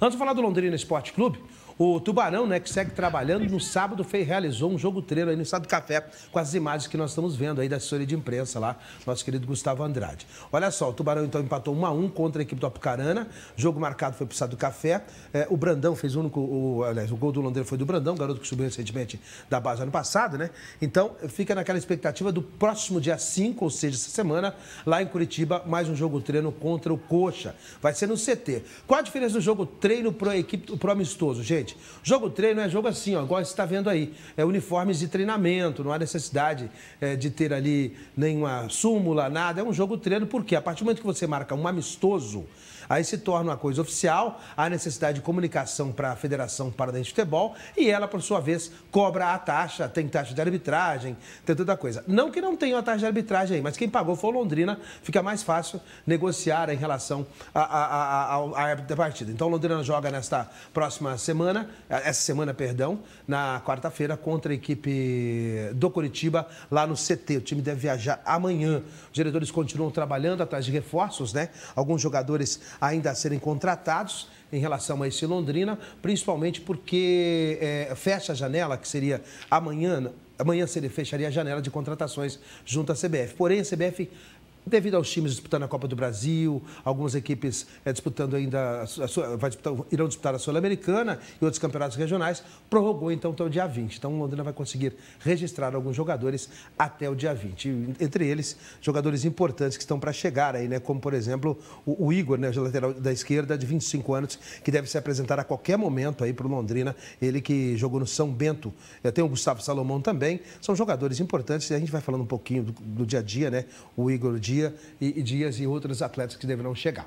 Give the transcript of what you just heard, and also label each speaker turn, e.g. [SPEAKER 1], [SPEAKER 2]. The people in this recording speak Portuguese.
[SPEAKER 1] Antes de falar do Londrina Esporte Clube, o Tubarão, né, que segue trabalhando, no sábado fez, realizou um jogo treino aí no Estado do Café, com as imagens que nós estamos vendo aí da assessoria de imprensa lá, nosso querido Gustavo Andrade. Olha só, o Tubarão então empatou 1 a 1 contra a equipe do Apucarana, jogo marcado foi pro Estado do Café, é, o Brandão fez o único, o, aliás, o gol do Londrina foi do Brandão, garoto que subiu recentemente da base ano passado, né? Então, fica naquela expectativa do próximo dia 5, ou seja, essa semana, lá em Curitiba, mais um jogo treino contra o Coxa. Vai ser no CT. Qual a diferença do jogo treino pro equipe, pro amistoso, gente? gente. Jogo treino é jogo assim, ó, igual você está vendo aí. É uniformes de treinamento, não há necessidade é, de ter ali nenhuma súmula, nada. É um jogo treino, porque a partir do momento que você marca um amistoso, aí se torna uma coisa oficial, há necessidade de comunicação para a Federação Paranaense de Futebol e ela, por sua vez, cobra a taxa, tem taxa de arbitragem, tem toda coisa. Não que não tenha uma taxa de arbitragem aí, mas quem pagou foi o Londrina, fica mais fácil negociar em relação à da partida. Então, Londrina joga nesta próxima semana semana, eh, essa semana, perdão, na quarta-feira contra a equipe do Curitiba lá no CT. O time deve viajar amanhã. Os diretores continuam trabalhando atrás de reforços, né? Alguns jogadores ainda a serem contratados em relação a esse Londrina, principalmente porque é, fecha a janela, que seria amanhã, amanhã se ele fecharia a janela de contratações junto à CBF. Porém, a CBF devido aos times disputando a Copa do Brasil, algumas equipes é, disputando ainda, a, a, vai disputar, irão disputar a Sul-Americana e outros campeonatos regionais, prorrogou então até o dia 20. Então, o Londrina vai conseguir registrar alguns jogadores até o dia 20. E, entre eles, jogadores importantes que estão para chegar aí, né? Como, por exemplo, o, o Igor, né, lateral da esquerda, de 25 anos, que deve se apresentar a qualquer momento aí para o Londrina. Ele que jogou no São Bento. Eh, tem o Gustavo Salomão também. São jogadores importantes e a gente vai falando um pouquinho do, do dia a dia, né? O Igor de dia e dias e outros atletas que deverão chegar.